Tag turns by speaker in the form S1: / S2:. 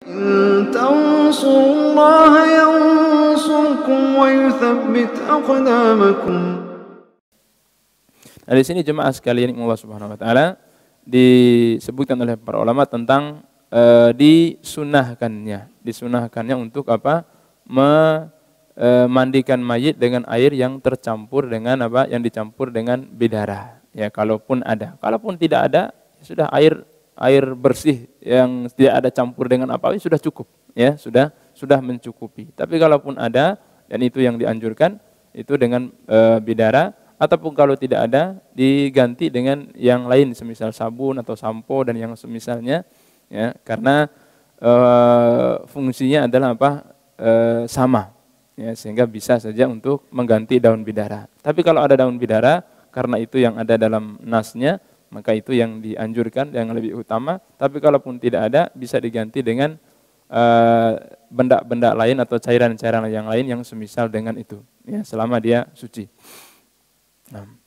S1: Nah, di sini jemaah sekalian Allah Subhanahu wa taala disebutkan oleh para ulama tentang e, disunahkannya, disunahkannya untuk apa? Memandikan eh, mayit dengan air yang tercampur dengan apa? yang dicampur dengan bidara. Ya, kalaupun ada. Kalaupun tidak ada, ya sudah air air bersih yang tidak ada campur dengan apa ya sudah cukup ya sudah sudah mencukupi tapi kalaupun ada dan itu yang dianjurkan itu dengan e, bidara ataupun kalau tidak ada diganti dengan yang lain semisal sabun atau sampo dan yang semisalnya ya karena e, fungsinya adalah apa e, sama ya sehingga bisa saja untuk mengganti daun bidara tapi kalau ada daun bidara karena itu yang ada dalam nasnya maka itu yang dianjurkan yang lebih utama. Tapi kalaupun tidak ada, bisa diganti dengan eh, benda-benda lain atau cairan-cairan yang lain yang semisal dengan itu. Ya, selama dia suci. Nah.